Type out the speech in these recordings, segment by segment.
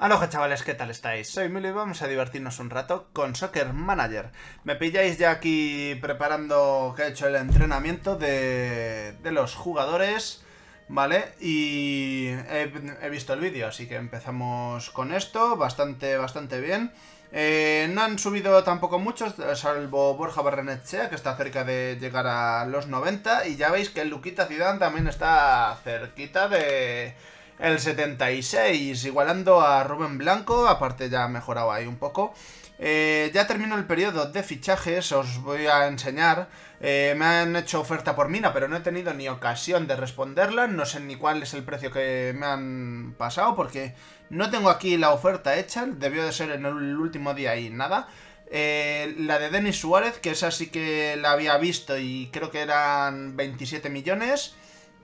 Aloha chavales, ¿qué tal estáis? Soy Mili y vamos a divertirnos un rato con Soccer Manager. Me pilláis ya aquí preparando que he hecho el entrenamiento de, los jugadores, ¿vale? Y he, visto el vídeo, así que empezamos con esto, bastante, bastante bien. Eh, no han subido tampoco muchos, salvo Borja Barrenechea, que está cerca de llegar a los 90. Y ya veis que Luquita Ciudad también está cerquita de el 76, igualando a Rubén Blanco, aparte ya ha mejorado ahí un poco. Eh, ya terminó el periodo de fichajes, os voy a enseñar. Eh, me han hecho oferta por Mina, pero no he tenido ni ocasión de responderla. No sé ni cuál es el precio que me han pasado, porque no tengo aquí la oferta hecha. Debió de ser en el último día y nada. Eh, la de Denis Suárez, que esa sí que la había visto y creo que eran 27 millones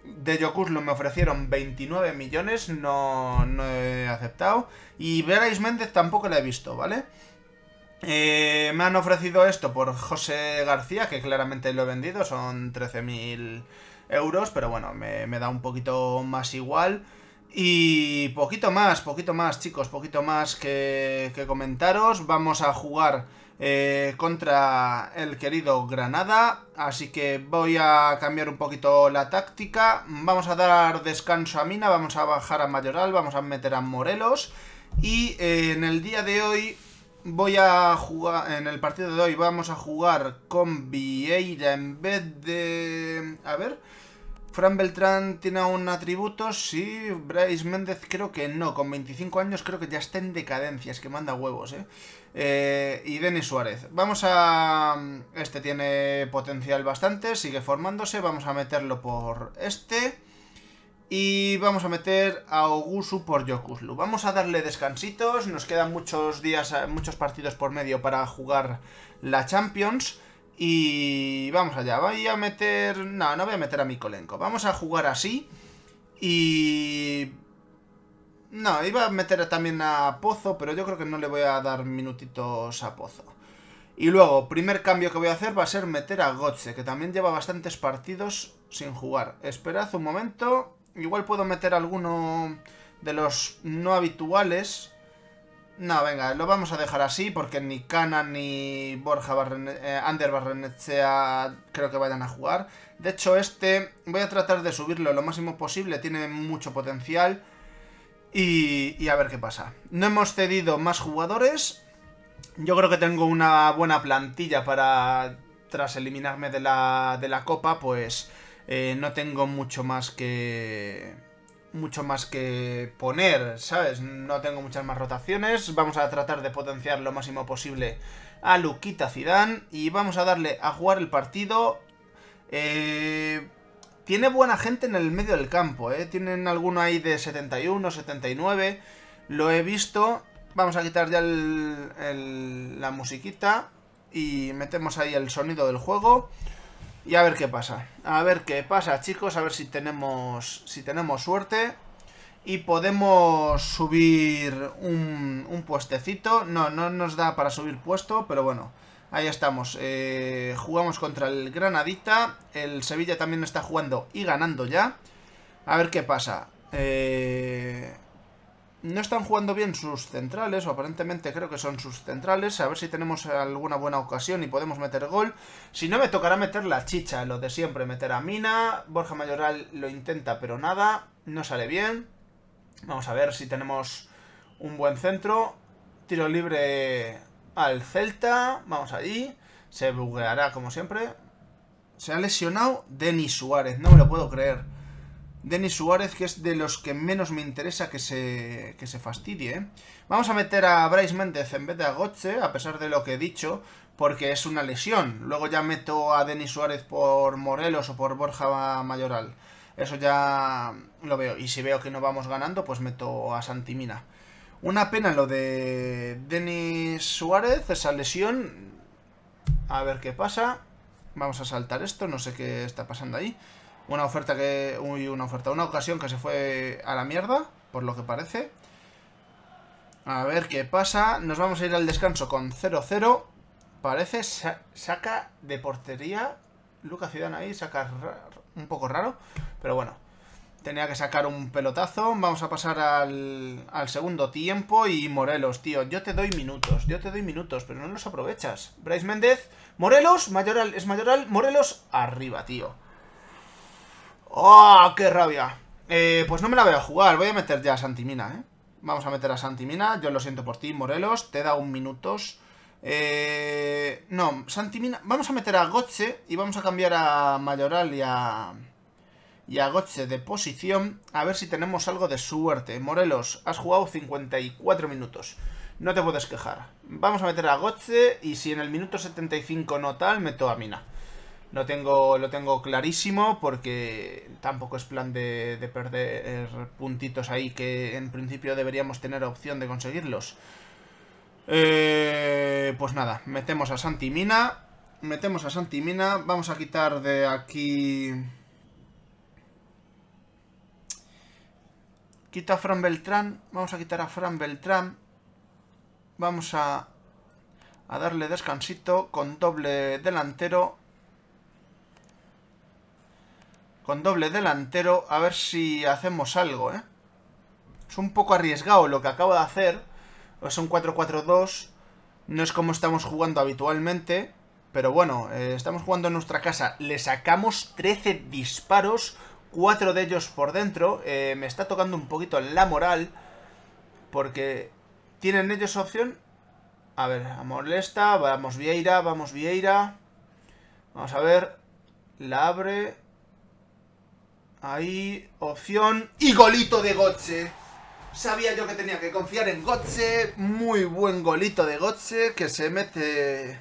de lo me ofrecieron 29 millones, no, no he aceptado. Y Verais Méndez tampoco la he visto, ¿vale? Eh, me han ofrecido esto por José García, que claramente lo he vendido, son 13.000 euros, pero bueno, me, me, da un poquito más igual. Y poquito más, poquito más, chicos, poquito más que, que comentaros. Vamos a jugar eh, contra el querido Granada. Así que voy a cambiar un poquito la táctica. Vamos a dar descanso a Mina, vamos a bajar a Mayoral, vamos a meter a Morelos. Y eh, en el día de hoy voy a jugar, en el partido de hoy vamos a jugar con Vieira en vez de... A ver... Fran Beltrán tiene un atributo, sí, Bryce Méndez creo que no. Con 25 años creo que ya está en decadencia. Es que manda huevos, ¿eh? eh y Denis Suárez. Vamos a... Este tiene potencial bastante. Sigue formándose. Vamos a meterlo por este. Y vamos a meter a Ogusu por Yokuslu. Vamos a darle descansitos. Nos quedan muchos días, muchos partidos por medio para jugar la Champions. Y vamos allá, voy a meter... No, no voy a meter a Mikolenko. Vamos a jugar así. Y... No, iba a meter también a Pozo, pero yo creo que no le voy a dar minutitos a Pozo. Y luego, primer cambio que voy a hacer va a ser meter a Gotze, que también lleva bastantes partidos sin jugar. Esperad un momento. Igual puedo meter alguno de los no habituales no, venga, lo vamos a dejar así porque ni Cana ni Borja eh, creo que vayan a jugar. De hecho, este voy a tratar de subirlo lo máximo posible, tiene mucho potencial y, y a ver qué pasa. No hemos cedido más jugadores, yo creo que tengo una buena plantilla para, tras eliminarme de la, de la copa, pues eh, no tengo mucho más que mucho más que poner, ¿sabes? No tengo muchas más rotaciones. Vamos a tratar de potenciar lo máximo posible a Luquita Zidane. Y vamos a darle a jugar el partido. Eh, tiene buena gente en el medio del campo, ¿eh? Tienen alguno ahí de 71, 79. Lo he visto. Vamos a quitar ya la musiquita. Y metemos ahí el sonido del juego. Y a ver qué pasa. A ver qué pasa, chicos. A ver si tenemos, si tenemos suerte. Y podemos subir un, un puestecito. No, no nos da para subir puesto, pero bueno. Ahí estamos. Eh, jugamos contra el Granadita. El Sevilla también está jugando y ganando ya. A ver qué pasa. Eh, no están jugando bien sus centrales, o aparentemente creo que son sus centrales. A ver si tenemos alguna buena ocasión y podemos meter gol. Si no, me tocará meter la chicha, lo de siempre, meter a Mina. Borja Mayoral lo intenta, pero nada, no sale bien. Vamos a ver si tenemos un buen centro. Tiro libre al Celta. Vamos allí. Se bugueará como siempre. Se ha lesionado Denis Suárez, no me lo puedo creer. Denis Suárez, que es de los que menos me interesa que se, que se fastidie. ¿eh? Vamos a meter a Bryce Méndez en vez de a Goche, a pesar de lo que he dicho, porque es una lesión. Luego ya meto a Denis Suárez por Morelos o por Borja Mayoral. Eso ya lo veo. Y si veo que no vamos ganando, pues meto a Santimina. Una pena lo de Denis Suárez, esa lesión. A ver qué pasa. Vamos a saltar esto, no sé qué está pasando ahí. Una oferta que... una oferta. Una ocasión que se fue a la mierda, por lo que parece. A ver qué pasa. Nos vamos a ir al descanso con 0-0. Parece saca de portería. Lucas Ciudad ahí saca un poco raro. Pero bueno, tenía que sacar un pelotazo. Vamos a pasar al, al, segundo tiempo. Y Morelos, tío, yo te doy minutos. Yo te doy minutos, pero no los aprovechas. Bryce Méndez, Morelos, mayoral, es mayoral. Morelos, arriba, tío. ¡Oh, qué rabia! Eh, pues no me la voy a jugar, voy a meter ya a Santimina, ¿eh? Vamos a meter a Santimina, yo lo siento por ti, Morelos, te da un minutos. Eh, no, Santimina, vamos a meter a goche y vamos a cambiar a Mayoral y a, y a Gotze de posición, a ver si tenemos algo de suerte. Morelos, has jugado 54 minutos, no te puedes quejar. Vamos a meter a goche y si en el minuto 75 no tal, meto a Mina. Lo tengo, lo tengo clarísimo porque tampoco es plan de, perder puntitos ahí que en principio deberíamos tener opción de conseguirlos. Eh, pues nada, metemos a Santi Mina. Metemos a Santi Mina. Vamos a quitar de aquí... Quita a Fran Beltrán. Vamos a quitar a Fran Beltrán. Vamos a, a darle descansito con doble delantero con doble delantero, a ver si hacemos algo, ¿eh? Es un poco arriesgado lo que acabo de hacer. Son pues un 4-4-2, no es como estamos jugando habitualmente, pero bueno, eh, estamos jugando en nuestra casa. Le sacamos 13 disparos, 4 de ellos por dentro. Eh, me está tocando un poquito la moral, porque tienen ellos opción... A ver, a molesta, vamos Vieira, vamos Vieira. Vamos a ver, la abre, Ahí, opción y golito de Gotze. Sabía yo que tenía que confiar en Gotze. Muy buen golito de Gotze que se mete...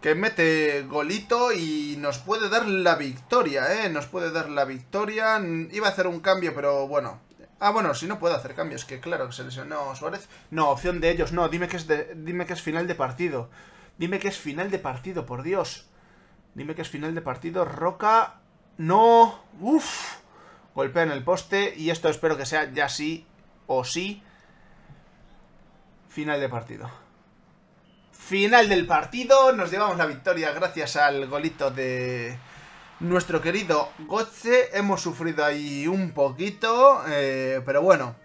Que mete golito y nos puede dar la victoria, ¿eh? Nos puede dar la victoria. Iba a hacer un cambio, pero bueno. Ah, bueno, si no puedo hacer cambios, que claro, que se lesionó Suárez. No, opción de ellos, no. Dime que es, dime que es final de partido. Dime que es final de partido, por Dios. Dime que es final de partido. Roca no. Uf. Golpea en el poste. Y esto espero que sea ya sí o sí. Final de partido. Final del partido. Nos llevamos la victoria gracias al golito de nuestro querido Gotze. Hemos sufrido ahí un poquito. Eh, pero bueno.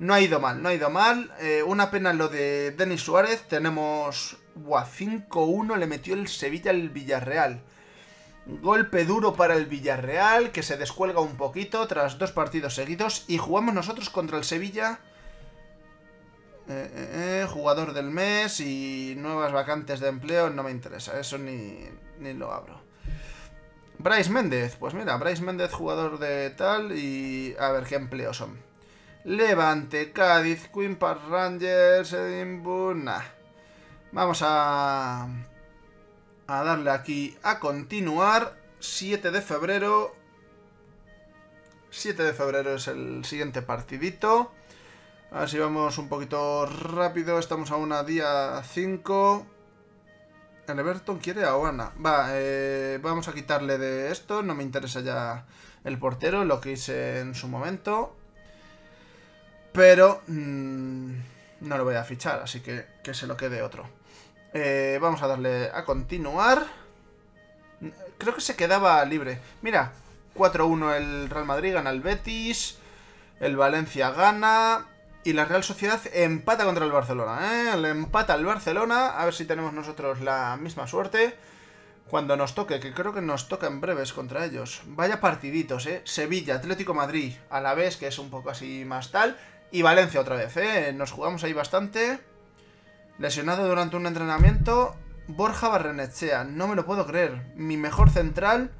No ha ido mal, no ha ido mal. Eh, una pena lo de Denis Suárez. Tenemos... 5-1 le metió el Sevilla al Villarreal. Golpe duro para el Villarreal, que se descuelga un poquito tras dos partidos seguidos. Y jugamos nosotros contra el Sevilla. Eh, eh, eh, jugador del mes y nuevas vacantes de empleo no me interesa, eso ni, lo abro. Bryce Méndez, pues mira, Bryce Méndez jugador de tal y a ver qué empleos son. Levante, Cádiz, Queen Park Rangers, Edinburgh, Vamos a a darle aquí a continuar. 7 de febrero. 7 de febrero es el siguiente partidito. A ver si vamos un poquito rápido. Estamos a día 5. El Everton quiere a Oana. Va, eh, vamos a quitarle de esto. No me interesa ya el portero, lo que hice en su momento. Pero mm, no lo voy a fichar, así que que se lo quede otro. Eh, vamos a darle a continuar. Creo que se quedaba libre. Mira, 4-1 el Real Madrid, gana el Betis. El Valencia gana. Y la Real Sociedad empata contra el Barcelona. ¿eh? Le empata el Barcelona. A ver si tenemos nosotros la misma suerte. Cuando nos toque, que creo que nos toca en breves contra ellos. Vaya partiditos, ¿eh? Sevilla, Atlético Madrid, a la vez, que es un poco así más tal. Y Valencia otra vez, ¿eh? Nos jugamos ahí bastante. Lesionado durante un entrenamiento, Borja Barrenechea. No me lo puedo creer. Mi mejor central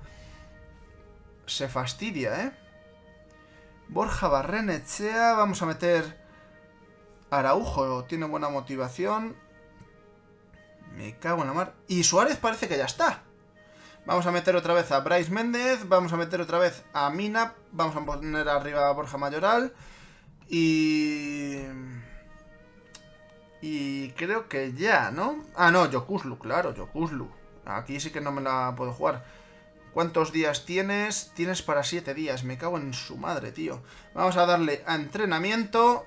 se fastidia, ¿eh? Borja Barrenechea. Vamos a meter Araujo. Tiene buena motivación. Me cago en la mar. Y Suárez parece que ya está. Vamos a meter otra vez a Bryce Méndez. Vamos a meter otra vez a Mina. Vamos a poner arriba a Borja Mayoral. Y... Y creo que ya, ¿no? Ah, no, Yokuslu, claro, Yokuslu. Aquí sí que no me la puedo jugar. ¿Cuántos días tienes? Tienes para siete días. Me cago en su madre, tío. Vamos a darle a entrenamiento.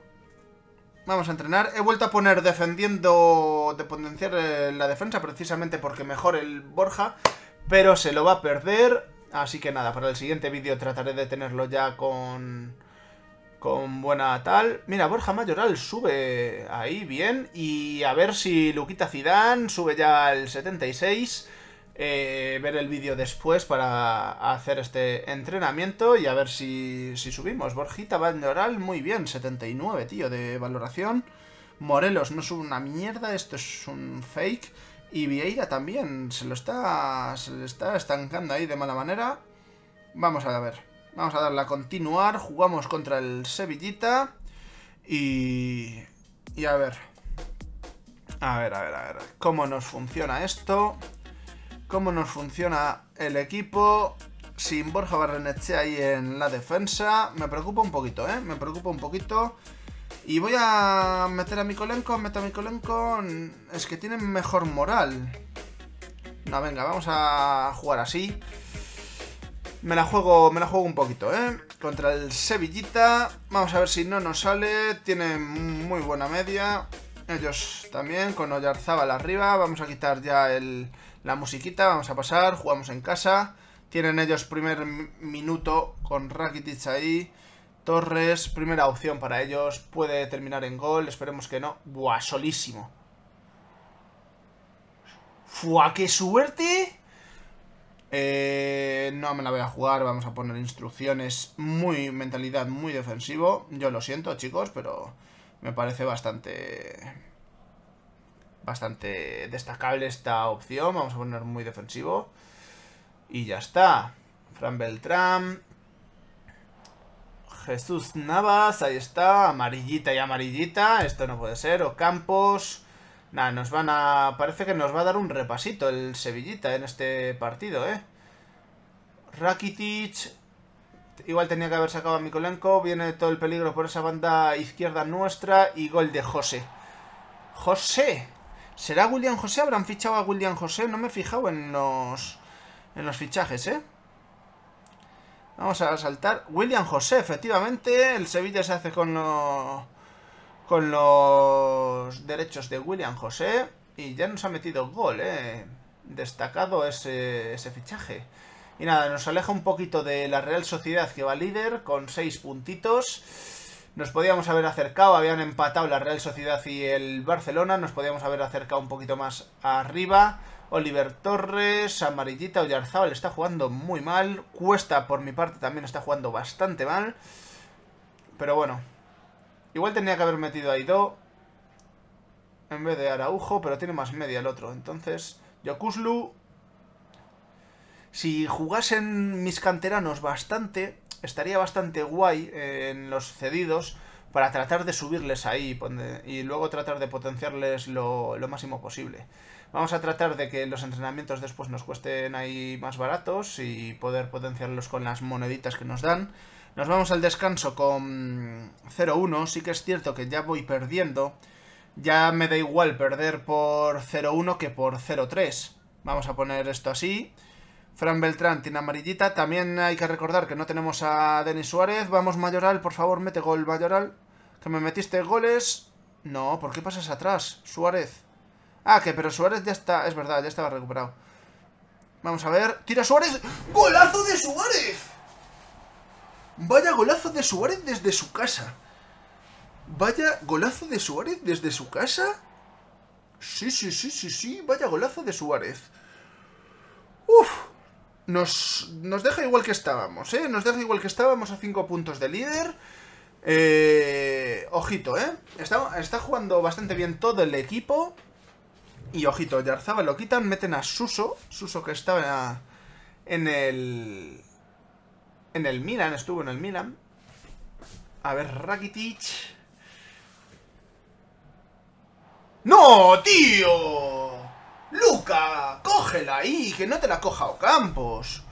Vamos a entrenar. He vuelto a poner defendiendo... De potenciar eh, la defensa precisamente porque mejor el Borja. Pero se lo va a perder. Así que nada, para el siguiente vídeo trataré de tenerlo ya con con buena tal. Mira, Borja Mayoral sube ahí bien. Y a ver si Luquita Zidane sube ya al 76. Eh, ver el vídeo después para hacer este entrenamiento y a ver si, si subimos. Borjita Mayoral, muy bien, 79, tío, de valoración. Morelos no sube una mierda, esto es un fake. Y Vieira también, se lo está, se está estancando ahí de mala manera. Vamos a ver. Vamos a darle a continuar. Jugamos contra el Sevillita. Y... Y a ver. A ver, a ver, a ver. ¿Cómo nos funciona esto? ¿Cómo nos funciona el equipo? Sin Borja Barrenechea ahí en la defensa. Me preocupa un poquito, ¿eh? Me preocupa un poquito. Y voy a meter a mi Mikolenko. Meto a Mikolenko. Es que tienen mejor moral. No, venga, vamos a jugar así. Me la juego, me la juego un poquito, ¿eh? Contra el Sevillita. Vamos a ver si no nos sale. Tiene muy buena media. Ellos también, con Oyarzábal arriba. Vamos a quitar ya el, la musiquita. Vamos a pasar. Jugamos en casa. Tienen ellos primer minuto con Rakitic ahí. Torres, primera opción para ellos. Puede terminar en gol. Esperemos que no. Buah, solísimo. Fua, qué suerte. Eh, no me la voy a jugar, vamos a poner instrucciones, muy mentalidad muy defensivo. Yo lo siento, chicos, pero me parece bastante bastante destacable esta opción. Vamos a poner muy defensivo. Y ya está. Fran Beltrán. Jesús Navas, ahí está. Amarillita y amarillita. Esto no puede ser. Campos. Nada, nos van a... Parece que nos va a dar un repasito el Sevillita en este partido, ¿eh? Rakitic... Igual tenía que haber sacado a Mikolenko. Viene todo el peligro por esa banda izquierda nuestra. Y gol de José. ¡José! ¿Será William José? ¿Habrán fichado a William José? No me he fijado en los... En los fichajes, ¿eh? Vamos a saltar. William José, efectivamente. El Sevilla se hace con los con los derechos de William José. Y ya nos ha metido gol, ¿eh? Destacado ese, fichaje. Y nada, nos aleja un poquito de la Real Sociedad que va líder con 6 puntitos. Nos podíamos haber acercado, habían empatado la Real Sociedad y el Barcelona, nos podíamos haber acercado un poquito más arriba. Oliver Torres, Amarillita, Oyarzábal está jugando muy mal. Cuesta, por mi parte, también está jugando bastante mal. Pero bueno, Igual tenía que haber metido a Ido en vez de Araujo, pero tiene más media el otro. Entonces, Yokuslu, si jugasen mis canteranos bastante, estaría bastante guay eh, en los cedidos para tratar de subirles ahí y luego tratar de potenciarles lo, lo, máximo posible. Vamos a tratar de que los entrenamientos después nos cuesten ahí más baratos y poder potenciarlos con las moneditas que nos dan. Nos vamos al descanso con 0-1. Sí que es cierto que ya voy perdiendo. Ya me da igual perder por 0-1 que por 0-3. Vamos a poner esto así. Fran Beltrán tiene amarillita. También hay que recordar que no tenemos a Denis Suárez. Vamos, Mayoral, por favor, mete gol, Mayoral. Que me metiste goles. No, ¿por qué pasas atrás? Suárez. Ah, que pero Suárez ya está... Es verdad, ya estaba recuperado. Vamos a ver. ¡Tira Suárez! ¡Golazo de Suárez! Vaya golazo de Suárez desde su casa. Vaya golazo de Suárez desde su casa. Sí, sí, sí, sí, sí. Vaya golazo de Suárez. Uf. Nos, nos deja igual que estábamos, ¿eh? Nos deja igual que estábamos a 5 puntos de líder. Eh, ojito, ¿eh? Está, está jugando bastante bien todo el equipo. Y ojito, Yarzaba lo quitan, meten a Suso. Suso que estaba en el en el Milan, estuvo en el Milan. A ver, Rakitic. ¡No, tío! ¡Luca! ¡Cógela ahí! ¡Que no te la coja Ocampos!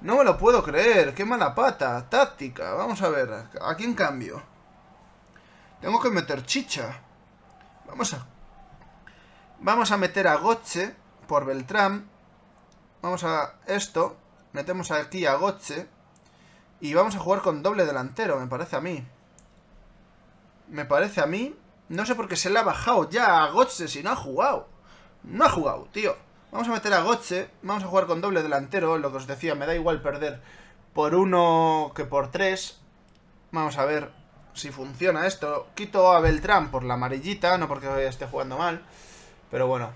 No me lo puedo creer. ¡Qué mala pata! Táctica. Vamos a ver. aquí en cambio? Tengo que meter chicha. Vamos a... Vamos a meter a Goche por Beltrán. Vamos a esto. Metemos aquí a Goche. Y vamos a jugar con doble delantero, me parece a mí. Me parece a mí. No sé por qué se le ha bajado ya a Gotze si no ha jugado. No ha jugado, tío. Vamos a meter a Gotze. Vamos a jugar con doble delantero. Lo que os decía, me da igual perder por uno que por tres. Vamos a ver si funciona esto. Quito a Beltrán por la amarillita, no porque esté jugando mal. Pero bueno.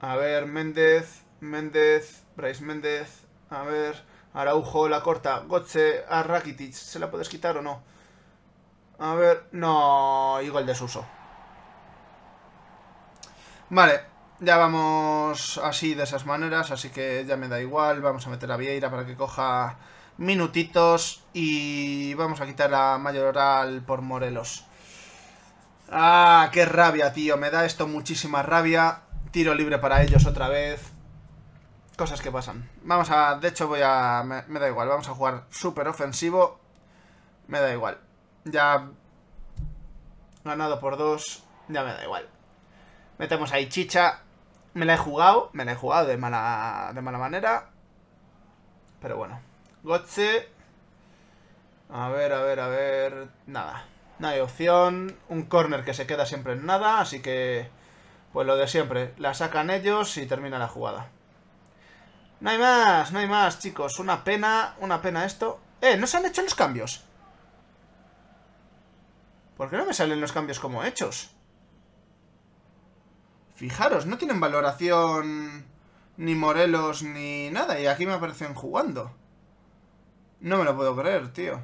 A ver, Méndez, Méndez, Bryce Méndez. A ver, Araujo la corta. Gotze a Rakitic. ¿Se la puedes quitar o no? A ver, no. igual desuso Vale, ya vamos así de esas maneras, así que ya me da igual. Vamos a meter a Vieira para que coja minutitos y vamos a quitar a Mayoral por Morelos. Ah, qué rabia, tío. Me da esto muchísima rabia. Tiro libre para ellos otra vez. Cosas que pasan. Vamos a... De hecho voy a... Me, da igual. Vamos a jugar súper ofensivo. Me da igual. Ya... Ganado por dos. Ya me da igual. Metemos ahí chicha. Me la he jugado. Me la he jugado de mala, de mala manera. Pero bueno. Gotze. A ver, a ver, a ver... Nada. No hay opción. Un corner que se queda siempre en nada. Así que... Pues lo de siempre. La sacan ellos y termina la jugada. No hay más, no hay más, chicos. Una pena, una pena esto. ¡Eh! ¡No se han hecho los cambios! ¿Por qué no me salen los cambios como hechos? Fijaros, no tienen valoración ni Morelos ni nada. Y aquí me aparecen jugando. No me lo puedo creer, tío.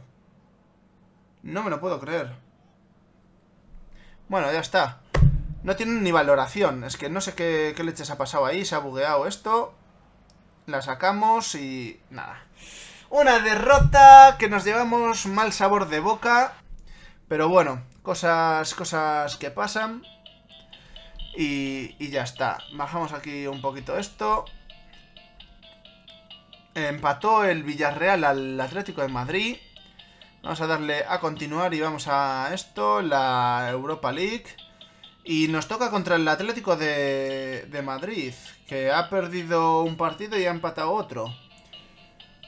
No me lo puedo creer. Bueno, ya está. No tienen ni valoración. Es que no sé qué, leches ha pasado ahí. Se ha bugueado esto la sacamos y nada. Una derrota que nos llevamos mal sabor de boca, pero bueno, cosas, cosas que pasan. Y, y ya está. Bajamos aquí un poquito esto. Empató el Villarreal al Atlético de Madrid. Vamos a darle a continuar y vamos a esto, la Europa League. Y nos toca contra el Atlético de, Madrid, que ha perdido un partido y ha empatado otro.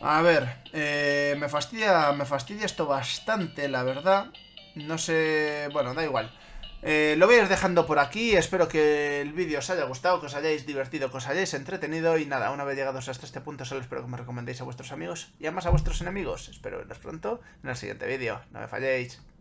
A ver, eh, me fastidia me fastidia esto bastante, la verdad. No sé... Bueno, da igual. Eh, lo voy a ir dejando por aquí. Espero que el vídeo os haya gustado, que os hayáis divertido, que os hayáis entretenido. Y nada, una vez llegados hasta este punto, solo espero que me recomendéis a vuestros amigos y además a vuestros enemigos. Espero veros pronto en el siguiente vídeo. No me falléis.